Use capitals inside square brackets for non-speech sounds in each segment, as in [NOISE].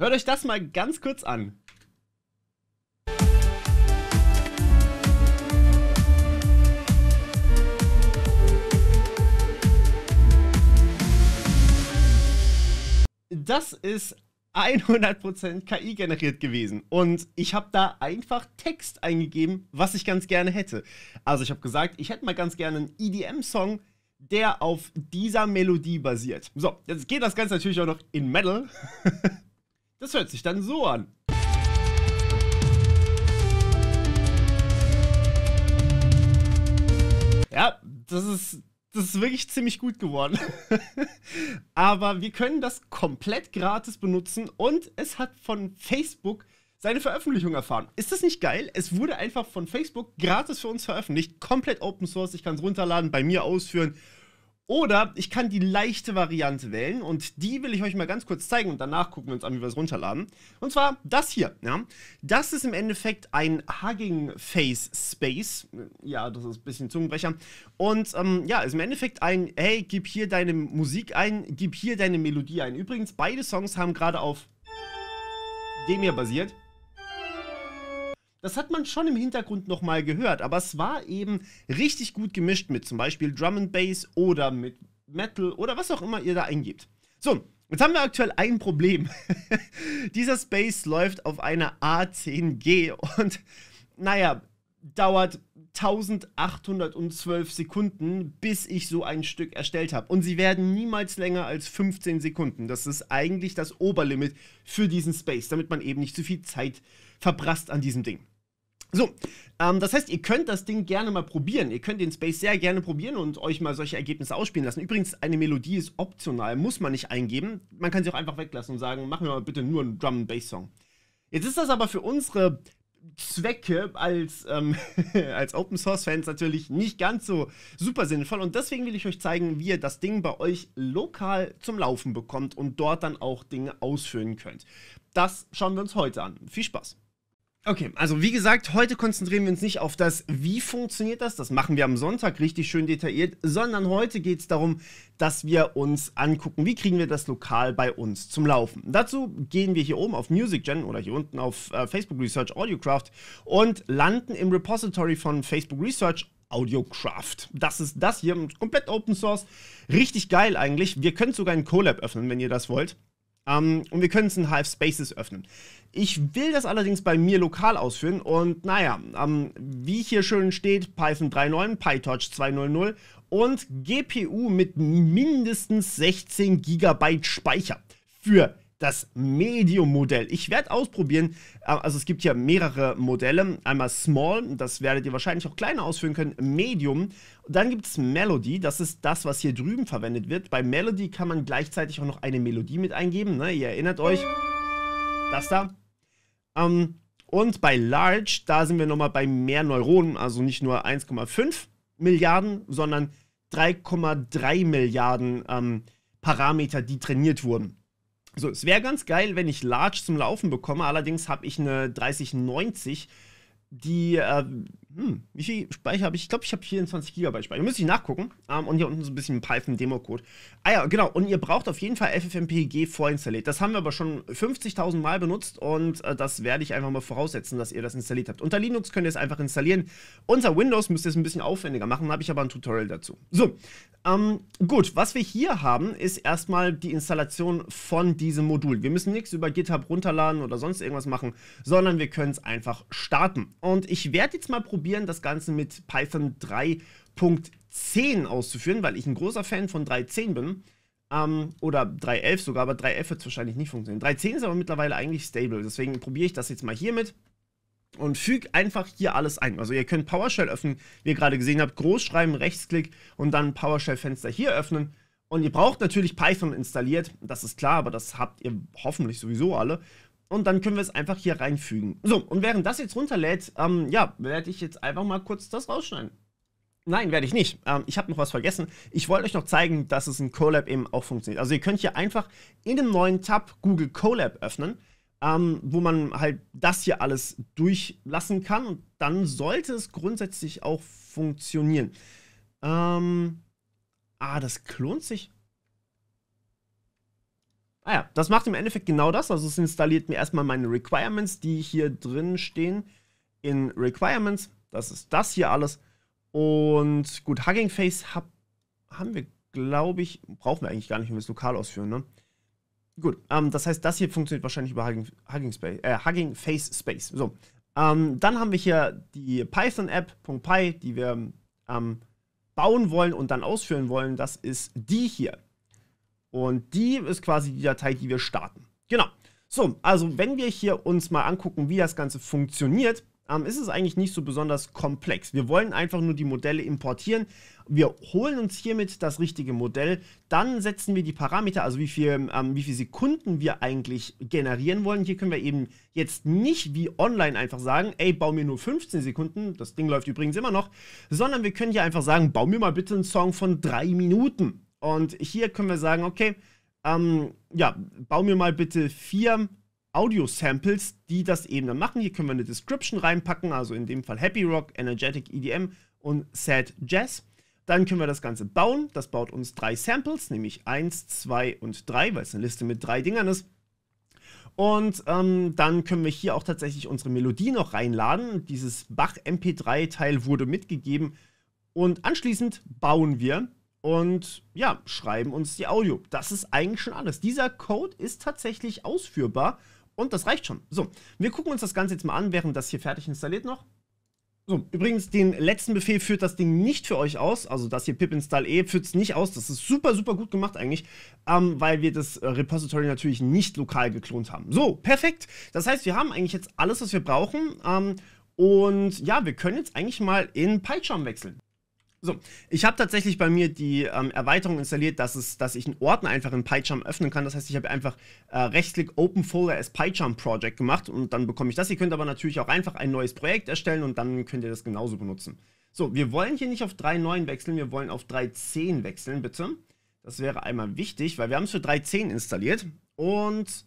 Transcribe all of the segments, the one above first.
Hört euch das mal ganz kurz an. Das ist 100% KI generiert gewesen. Und ich habe da einfach Text eingegeben, was ich ganz gerne hätte. Also ich habe gesagt, ich hätte mal ganz gerne einen EDM-Song, der auf dieser Melodie basiert. So, jetzt geht das Ganze natürlich auch noch in Metal. [LAUGHS] Das hört sich dann so an. Ja, das ist, das ist wirklich ziemlich gut geworden. [LAUGHS] Aber wir können das komplett gratis benutzen und es hat von Facebook seine Veröffentlichung erfahren. Ist das nicht geil? Es wurde einfach von Facebook gratis für uns veröffentlicht, komplett Open Source. Ich kann es runterladen, bei mir ausführen oder ich kann die leichte Variante wählen und die will ich euch mal ganz kurz zeigen und danach gucken wir uns an, wie wir es runterladen. Und zwar das hier. Ja. Das ist im Endeffekt ein Hugging Face Space. Ja, das ist ein bisschen Zungenbrecher. Und ähm, ja, ist im Endeffekt ein, hey, gib hier deine Musik ein, gib hier deine Melodie ein. Übrigens, beide Songs haben gerade auf dem hier basiert. Das hat man schon im Hintergrund nochmal gehört, aber es war eben richtig gut gemischt mit zum Beispiel Drum and Bass oder mit Metal oder was auch immer ihr da eingebt. So, jetzt haben wir aktuell ein Problem. [LAUGHS] Dieser Space läuft auf einer A10G und naja, dauert 1812 Sekunden, bis ich so ein Stück erstellt habe. Und sie werden niemals länger als 15 Sekunden. Das ist eigentlich das Oberlimit für diesen Space, damit man eben nicht zu viel Zeit verbrasst an diesem Ding. So, ähm, das heißt, ihr könnt das Ding gerne mal probieren. Ihr könnt den Space sehr gerne probieren und euch mal solche Ergebnisse ausspielen lassen. Übrigens, eine Melodie ist optional, muss man nicht eingeben. Man kann sie auch einfach weglassen und sagen, machen wir mal bitte nur einen Drum-Bass-Song. Jetzt ist das aber für unsere Zwecke als, ähm, [LAUGHS] als Open Source Fans natürlich nicht ganz so super sinnvoll. Und deswegen will ich euch zeigen, wie ihr das Ding bei euch lokal zum Laufen bekommt und dort dann auch Dinge ausführen könnt. Das schauen wir uns heute an. Viel Spaß! Okay, also wie gesagt, heute konzentrieren wir uns nicht auf das, wie funktioniert das, das machen wir am Sonntag richtig schön detailliert, sondern heute geht es darum, dass wir uns angucken, wie kriegen wir das lokal bei uns zum Laufen. Dazu gehen wir hier oben auf MusicGen oder hier unten auf äh, Facebook Research AudioCraft und landen im Repository von Facebook Research AudioCraft. Das ist das hier, komplett Open Source, richtig geil eigentlich. Wir können sogar ein Colab öffnen, wenn ihr das wollt. Um, ähm, und wir können es in Hive Spaces öffnen. Ich will das allerdings bei mir lokal ausführen und naja, ähm, wie hier schön steht, Python 3.9, PyTorch 2.0.0 und GPU mit mindestens 16 GB Speicher für das Medium-Modell. Ich werde ausprobieren, ähm, also es gibt hier mehrere Modelle. Einmal Small, das werdet ihr wahrscheinlich auch kleiner ausführen können, Medium. Dann gibt es Melody, das ist das, was hier drüben verwendet wird. Bei Melody kann man gleichzeitig auch noch eine Melodie mit eingeben. Ne? Ihr erinnert euch, das da. Ähm, und bei Large, da sind wir nochmal bei mehr Neuronen, also nicht nur 1,5 Milliarden, sondern 3,3 Milliarden ähm, Parameter, die trainiert wurden. So, es wäre ganz geil, wenn ich Large zum Laufen bekomme, allerdings habe ich eine 3090, die äh, hm, wie viel Speicher habe ich? Ich glaube, ich habe 24 GB Speicher. Müsste ich nachgucken. Ähm, und hier unten so ein bisschen Python-Demo-Code. Ah ja, genau. Und ihr braucht auf jeden Fall FFmpeg vorinstalliert. Das haben wir aber schon 50.000 Mal benutzt und äh, das werde ich einfach mal voraussetzen, dass ihr das installiert habt. Unter Linux könnt ihr es einfach installieren. Unter Windows müsst ihr es ein bisschen aufwendiger machen. habe ich aber ein Tutorial dazu. So, ähm, gut. Was wir hier haben, ist erstmal die Installation von diesem Modul. Wir müssen nichts über GitHub runterladen oder sonst irgendwas machen, sondern wir können es einfach starten. Und ich werde jetzt mal probieren, ausprobieren, das Ganze mit Python 3.10 auszuführen, weil ich ein großer Fan von 3.10 bin. Ähm, oder 3.11 sogar, aber 3.11 wird es wahrscheinlich nicht funktionieren. 3.10 ist aber mittlerweile eigentlich stable, deswegen probiere ich das jetzt mal hiermit und füge einfach hier alles ein. Also ihr könnt PowerShell öffnen, wie ihr gerade gesehen habt, groß schreiben, Rechtsklick und dann PowerShell-Fenster hier öffnen. Und ihr braucht natürlich Python installiert, das ist klar, aber das habt ihr hoffentlich sowieso alle und dann können wir es einfach hier reinfügen. So, und während das jetzt runterlädt, ähm, ja, werde ich jetzt einfach mal kurz das rausschneiden. Nein, werde ich nicht. Ähm, ich habe noch was vergessen. Ich wollte euch noch zeigen, dass es in Colab eben auch funktioniert. Also ihr könnt hier einfach in dem neuen Tab Google Colab öffnen, ähm, wo man halt das hier alles durchlassen kann und dann sollte es grundsätzlich auch funktionieren. Ähm, ah, das klont sich. Ah ja, das macht im Endeffekt genau das. Also es installiert mir erstmal meine Requirements, die hier drin stehen. In Requirements, das ist das hier alles. Und gut, Hugging Face hab, haben wir, glaube ich, brauchen wir eigentlich gar nicht, wenn wir es lokal ausführen, ne? Gut, ähm, das heißt, das hier funktioniert wahrscheinlich über Hugging, Hugging, Space, äh, Hugging Face Space. So, ähm, dann haben wir hier die Python-App.py, die wir ähm, bauen wollen und dann ausführen wollen. Das ist die hier. Und die ist quasi die Datei, die wir starten. Genau. So, also wenn wir hier uns mal angucken, wie das Ganze funktioniert, ähm, ist es eigentlich nicht so besonders komplex. Wir wollen einfach nur die Modelle importieren. Wir holen uns hiermit das richtige Modell. Dann setzen wir die Parameter, also wie viele ähm, viel Sekunden wir eigentlich generieren wollen. Hier können wir eben jetzt nicht wie online einfach sagen, ey, bau mir nur 15 Sekunden. Das Ding läuft übrigens immer noch. Sondern wir können hier einfach sagen, bau mir mal bitte einen Song von drei Minuten. Und hier können wir sagen, okay, ähm, ja, bau mir mal bitte vier Audio-Samples, die das eben dann machen. Hier können wir eine Description reinpacken, also in dem Fall Happy Rock, Energetic EDM und Sad Jazz. Dann können wir das Ganze bauen. Das baut uns drei Samples, nämlich 1, 2 und 3, weil es eine Liste mit drei Dingern ist. Und ähm, dann können wir hier auch tatsächlich unsere Melodie noch reinladen. Dieses Bach MP3-Teil wurde mitgegeben. Und anschließend bauen wir und ja, schreiben uns die Audio. Das ist eigentlich schon alles. Dieser Code ist tatsächlich ausführbar und das reicht schon. So, wir gucken uns das Ganze jetzt mal an, während das hier fertig installiert noch. So, übrigens, den letzten Befehl führt das Ding nicht für euch aus. Also das hier pip install e führt es nicht aus. Das ist super, super gut gemacht eigentlich, ähm, weil wir das äh, Repository natürlich nicht lokal geklont haben. So, perfekt. Das heißt, wir haben eigentlich jetzt alles, was wir brauchen. Ähm, und ja, wir können jetzt eigentlich mal in PyCharm wechseln. So, ich habe tatsächlich bei mir die ähm, Erweiterung installiert, dass, es, dass ich einen Ordner einfach in PyCharm öffnen kann. Das heißt, ich habe einfach äh, rechtsklick Open Folder as PyCharm Project gemacht und dann bekomme ich das. Ihr könnt aber natürlich auch einfach ein neues Projekt erstellen und dann könnt ihr das genauso benutzen. So, wir wollen hier nicht auf 3.9 wechseln, wir wollen auf 3.10 wechseln, bitte. Das wäre einmal wichtig, weil wir haben es für 3.10 installiert und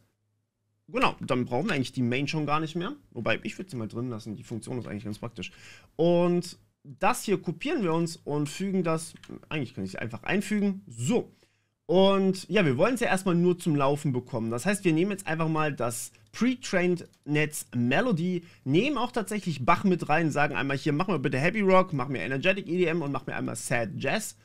Genau, dann brauchen wir eigentlich die Main schon gar nicht mehr. Wobei, ich würde sie mal drin lassen. Die Funktion ist eigentlich ganz praktisch. Und das hier kopieren wir uns und fügen das, eigentlich kann ich es einfach einfügen, so. Und ja, wir wollen es ja erstmal nur zum Laufen bekommen. Das heißt, wir nehmen jetzt einfach mal das Pre-Trained Netz Melody, nehmen auch tatsächlich Bach mit rein, sagen einmal hier, mach mir bitte Happy Rock, mach mir Energetic EDM und mach mir einmal Sad Jazz.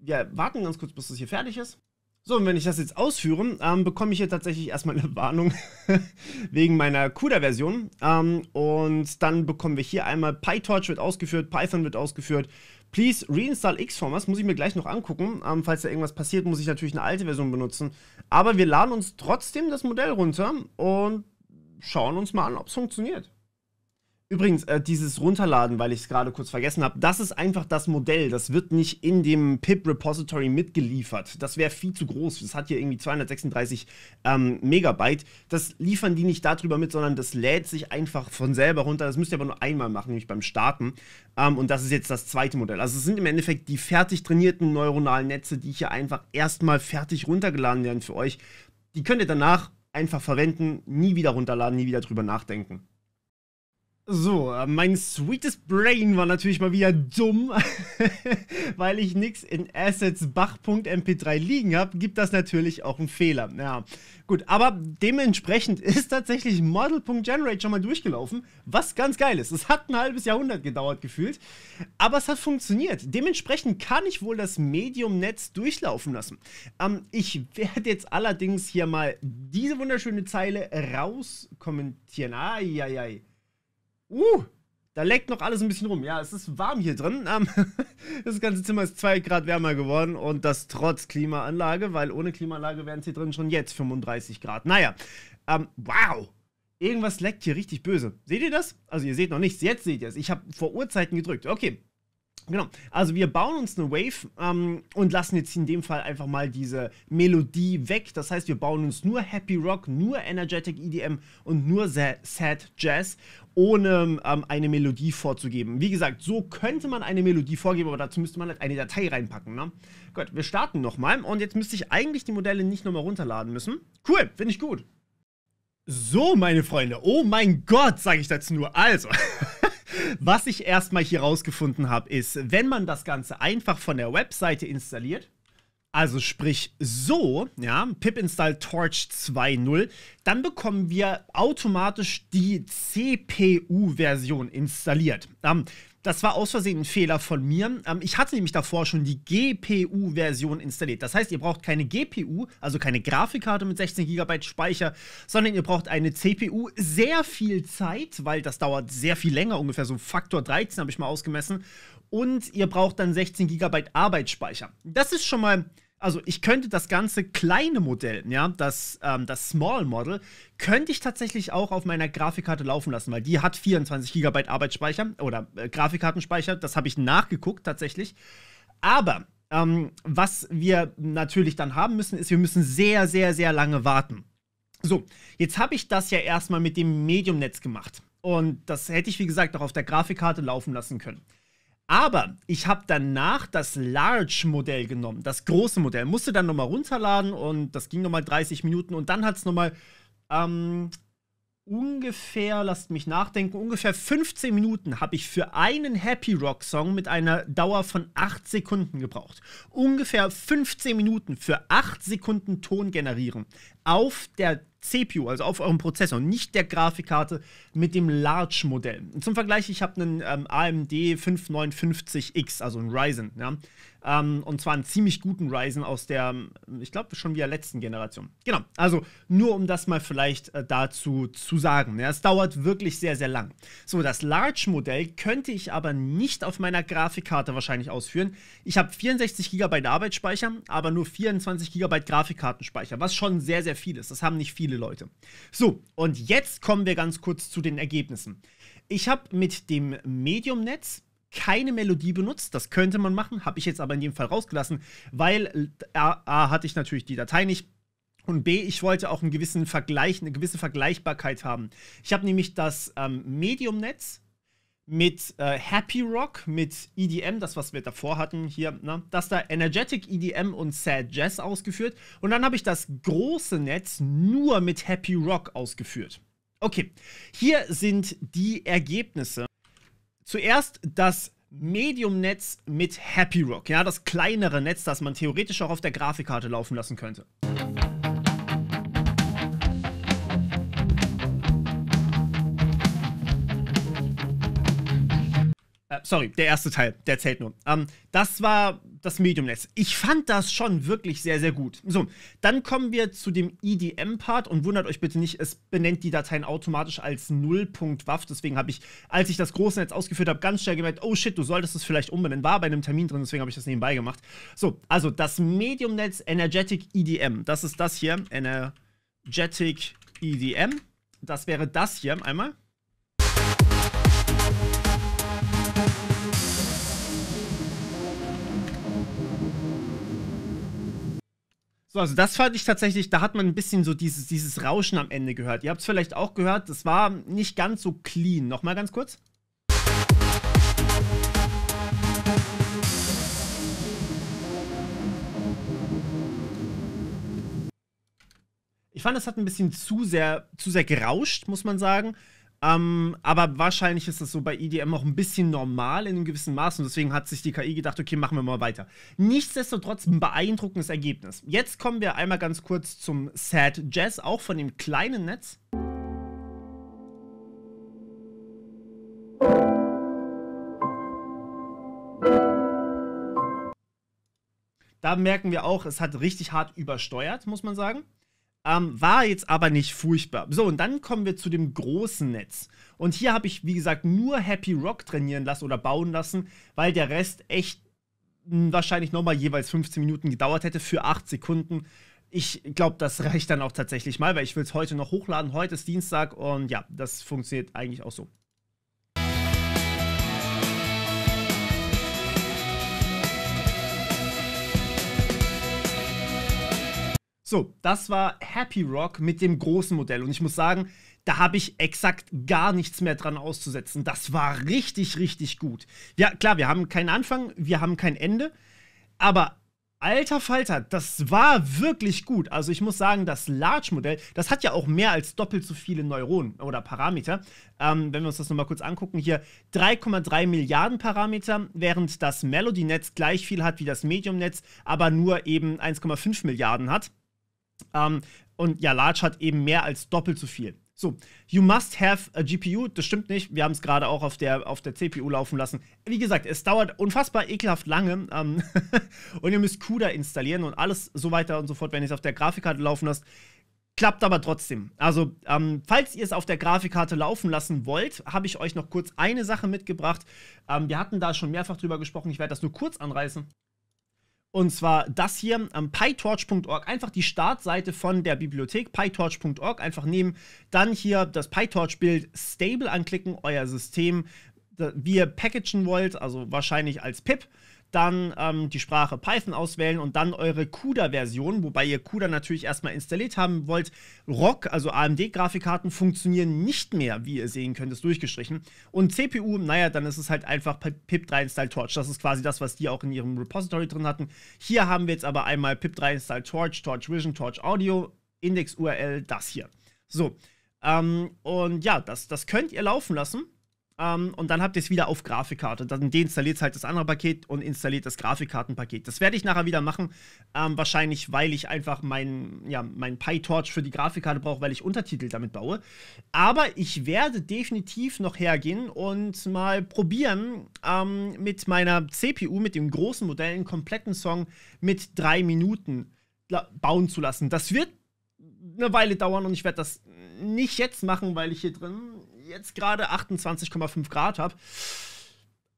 Wir warten ganz kurz, bis das hier fertig ist. So, und wenn ich das jetzt ausführe, ähm, bekomme ich hier tatsächlich erstmal eine Warnung [LAUGHS] wegen meiner CUDA-Version. Ähm, und dann bekommen wir hier einmal PyTorch wird ausgeführt, Python wird ausgeführt. Please reinstall XFormers, muss ich mir gleich noch angucken. Ähm, falls da irgendwas passiert, muss ich natürlich eine alte Version benutzen. Aber wir laden uns trotzdem das Modell runter und schauen uns mal an, ob es funktioniert. Übrigens, äh, dieses Runterladen, weil ich es gerade kurz vergessen habe, das ist einfach das Modell. Das wird nicht in dem PIP-Repository mitgeliefert. Das wäre viel zu groß. Das hat hier irgendwie 236 ähm, Megabyte. Das liefern die nicht darüber mit, sondern das lädt sich einfach von selber runter. Das müsst ihr aber nur einmal machen, nämlich beim Starten. Ähm, und das ist jetzt das zweite Modell. Also es sind im Endeffekt die fertig trainierten neuronalen Netze, die hier einfach erstmal fertig runtergeladen werden für euch. Die könnt ihr danach einfach verwenden, nie wieder runterladen, nie wieder drüber nachdenken. So, äh, mein sweetest Brain war natürlich mal wieder dumm, [LAUGHS] weil ich nichts in Assets Bach.mp3 liegen habe, gibt das natürlich auch einen Fehler. Ja, gut, aber dementsprechend [LAUGHS] ist tatsächlich Model.generate schon mal durchgelaufen, was ganz geil ist. Es hat ein halbes Jahrhundert gedauert gefühlt, aber es hat funktioniert. Dementsprechend kann ich wohl das Medium-Netz durchlaufen lassen. Ähm, ich werde jetzt allerdings hier mal diese wunderschöne Zeile rauskommentieren. Ai, ai, ai. Uh, da leckt noch alles ein bisschen rum. Ja, es ist warm hier drin. Ähm, [LAUGHS] das ganze Zimmer ist 2 Grad wärmer geworden und das trotz Klimaanlage, weil ohne Klimaanlage wären es hier drin schon jetzt 35 Grad. Naja, ähm, wow. Irgendwas leckt hier richtig böse. Seht ihr das? Also ihr seht noch nichts. Jetzt seht ihr es. Ich habe vor Urzeiten gedrückt. Okay, Genau. Also wir bauen uns eine Wave ähm, und lassen jetzt in dem Fall einfach mal diese Melodie weg. Das heißt, wir bauen uns nur Happy Rock, nur Energetic EDM und nur Sad Jazz, ohne ähm, eine Melodie vorzugeben. Wie gesagt, so könnte man eine Melodie vorgeben, aber dazu müsste man halt eine Datei reinpacken. Ne? Gut, wir starten nochmal und jetzt müsste ich eigentlich die Modelle nicht nochmal runterladen müssen. Cool, finde ich gut. So, meine Freunde. Oh mein Gott, sage ich dazu nur. Also. [LAUGHS] Was ich erstmal hier rausgefunden habe, ist, wenn man das Ganze einfach von der Webseite installiert, also sprich so, ja, pip install torch 2.0, dann bekommen wir automatisch die CPU-Version installiert. Ähm, das war aus Versehen ein Fehler von mir. Ähm, ich hatte nämlich davor schon die GPU-Version installiert. Das heißt, ihr braucht keine GPU, also keine Grafikkarte mit 16 GB Speicher, sondern ihr braucht eine CPU. Sehr viel Zeit, weil das dauert sehr viel länger, ungefähr so Faktor 13 habe ich mal ausgemessen. Und ihr braucht dann 16 GB Arbeitsspeicher. Das ist schon mal also ich könnte das ganze kleine Modell, ja, das, ähm, das Small Model, könnte ich tatsächlich auch auf meiner Grafikkarte laufen lassen, weil die hat 24 GB Arbeitsspeicher oder äh, Grafikkartenspeicher, das habe ich nachgeguckt tatsächlich. Aber ähm, was wir natürlich dann haben müssen, ist, wir müssen sehr, sehr, sehr lange warten. So, jetzt habe ich das ja erstmal mit dem Medium-Netz gemacht. Und das hätte ich, wie gesagt, auch auf der Grafikkarte laufen lassen können. Aber ich habe danach das Large-Modell genommen, das große Modell. Musste dann nochmal runterladen und das ging nochmal 30 Minuten und dann hat es nochmal ähm, ungefähr, lasst mich nachdenken, ungefähr 15 Minuten habe ich für einen Happy Rock Song mit einer Dauer von 8 Sekunden gebraucht. Ungefähr 15 Minuten für 8 Sekunden Ton generieren auf der CPU, also auf eurem Prozessor, nicht der Grafikkarte mit dem Large-Modell. Zum Vergleich, ich habe einen ähm, AMD 5950X, also einen Ryzen. Ja? Ähm, und zwar einen ziemlich guten Ryzen aus der, ich glaube, schon wieder letzten Generation. Genau, also nur um das mal vielleicht äh, dazu zu sagen. Ja, ne? es dauert wirklich sehr, sehr lang. So, das Large-Modell könnte ich aber nicht auf meiner Grafikkarte wahrscheinlich ausführen. Ich habe 64 GB Arbeitsspeicher, aber nur 24 GB Grafikkartenspeicher, was schon sehr, sehr viel ist. Das haben nicht viele Leute. So, und jetzt kommen wir ganz kurz zu den Ergebnissen. Ich habe mit dem Medium-Netz keine Melodie benutzt. Das könnte man machen, habe ich jetzt aber in dem Fall rausgelassen, weil A, A hatte ich natürlich die Datei nicht und B, ich wollte auch einen gewissen Vergleich, eine gewisse Vergleichbarkeit haben. Ich habe nämlich das ähm, Medium-Netz mit äh, Happy Rock, mit EDM, das, was wir davor hatten hier, ne? das da Energetic EDM und Sad Jazz ausgeführt. Und dann habe ich das große Netz nur mit Happy Rock ausgeführt. Okay, hier sind die Ergebnisse. Zuerst das Medium-Netz mit Happy Rock, ja, das kleinere Netz, das man theoretisch auch auf der Grafikkarte laufen lassen könnte. sorry, der erste Teil, der zählt nur. Ähm, das war das Medium-Netz. Ich fand das schon wirklich sehr, sehr gut. So, dann kommen wir zu dem EDM-Part und wundert euch bitte nicht, es benennt die Dateien automatisch als Nullpunkt-Waff. Deswegen habe ich, als ich das große Netz ausgeführt habe, ganz schnell gemerkt, oh shit, du solltest es vielleicht umbenennen. War bei einem Termin drin, deswegen habe ich das nebenbei gemacht. So, also das Medium-Netz Energetic EDM. Das ist das hier, Energetic EDM. Das wäre das hier einmal. also das fand ich tatsächlich, da hat man ein bisschen so dieses, dieses Rauschen am Ende gehört. Ihr habt es vielleicht auch gehört, das war nicht ganz so clean. Nochmal ganz kurz. Ich fand, das hat ein bisschen zu sehr, zu sehr gerauscht, muss man sagen. Ähm, aber wahrscheinlich ist das so bei EDM auch ein bisschen normal in einem gewissen Maß und deswegen hat sich die KI gedacht, okay, machen wir mal weiter. Nichtsdestotrotz ein beeindruckendes Ergebnis. Jetzt kommen wir einmal ganz kurz zum Sad Jazz, auch von dem kleinen Netz. Da merken wir auch, es hat richtig hart übersteuert, muss man sagen. Ähm, war jetzt aber nicht furchtbar. So, und dann kommen wir zu dem großen Netz. Und hier habe ich, wie gesagt, nur Happy Rock trainieren lassen oder bauen lassen, weil der Rest echt mh, hm, wahrscheinlich nochmal jeweils 15 Minuten gedauert hätte für 8 Sekunden. Ich glaube, das [LAUGHS] reicht dann auch tatsächlich mal, weil ich will es heute noch hochladen. Heute ist Dienstag und ja, das funktioniert eigentlich auch so. So, das war Happy Rock mit dem großen Modell. Und ich muss sagen, da habe ich exakt gar nichts mehr dran auszusetzen. Das war richtig, richtig gut. Ja, klar, wir haben keinen Anfang, wir haben kein Ende, aber alter Falter, das war wirklich gut. Also ich muss sagen, das Large-Modell, das hat ja auch mehr als doppelt so viele Neuronen oder Parameter. Ähm, wenn wir uns das nochmal kurz angucken, hier 3,3 Milliarden Parameter, während das Melody-Netz gleich viel hat wie das Medium-Netz, aber nur eben 1,5 Milliarden hat. Ähm, und ja, Large hat eben mehr als doppelt so viel. So, you must have a GPU, das stimmt nicht. Wir haben es gerade auch auf der, auf der CPU laufen lassen. Wie gesagt, es dauert unfassbar ekelhaft lange. Ähm [LAUGHS] und ihr müsst CUDA installieren und alles so weiter und so fort, wenn ihr es auf der Grafikkarte laufen lasst. Klappt aber trotzdem. Also, ähm, falls ihr es auf der Grafikkarte laufen lassen wollt, habe ich euch noch kurz eine Sache mitgebracht. Ähm, wir hatten da schon mehrfach drüber gesprochen. Ich werde das nur kurz anreißen. Und zwar das hier am pytorch.org, einfach die Startseite von der Bibliothek, pytorch.org, einfach nehmen, dann hier das PyTorch-Bild stable anklicken, euer System, wie ihr packagen wollt, also wahrscheinlich als PIP dann ähm, die Sprache Python auswählen und dann eure CUDA-Version, wobei ihr CUDA natürlich erstmal installiert haben wollt. ROC, also AMD-Grafikkarten, funktionieren nicht mehr, wie ihr sehen könnt, ist durchgestrichen. Und CPU, naja, dann ist es halt einfach pip3 install torch. Das ist quasi das, was die auch in ihrem Repository drin hatten. Hier haben wir jetzt aber einmal pip3 install torch, torch vision, torch audio, index URL, das hier. So. Ähm, und ja, das, das könnt ihr laufen lassen. Ähm, und dann habt ihr es wieder auf Grafikkarte. Dann deinstalliert es halt das andere Paket und installiert das Grafikkartenpaket. Das werde ich nachher wieder machen. Ähm, wahrscheinlich, weil ich einfach meinen ja, mein PyTorch für die Grafikkarte brauche, weil ich Untertitel damit baue. Aber ich werde definitiv noch hergehen und mal probieren, ähm, mit meiner CPU, mit dem großen Modell, einen kompletten Song mit drei Minuten bauen zu lassen. Das wird eine Weile dauern und ich werde das nicht jetzt machen, weil ich hier drin jetzt gerade 28,5 Grad habe.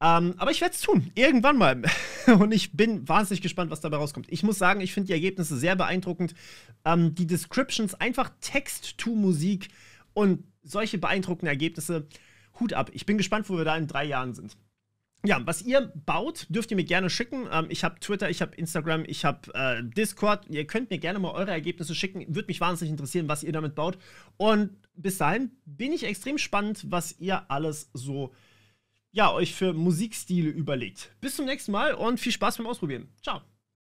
Ähm, aber ich werde es tun, irgendwann mal. [LAUGHS] Und ich bin wahnsinnig gespannt, was dabei rauskommt. Ich muss sagen, ich finde die Ergebnisse sehr beeindruckend. Ähm, die Descriptions, einfach Text to Musik und solche beeindruckenden Ergebnisse. Hut ab. Ich bin gespannt, wo wir da in drei Jahren sind. Ja, was ihr baut, dürft ihr mir gerne schicken. Ähm, ich habe Twitter, ich habe Instagram, ich habe äh, Discord. Ihr könnt mir gerne mal eure Ergebnisse schicken. Würde mich wahnsinnig interessieren, was ihr damit baut. Und bis dahin bin ich extrem spannend, was ihr alles so, ja, euch für Musikstile überlegt. Bis zum nächsten Mal und viel Spaß beim Ausprobieren. Ciao.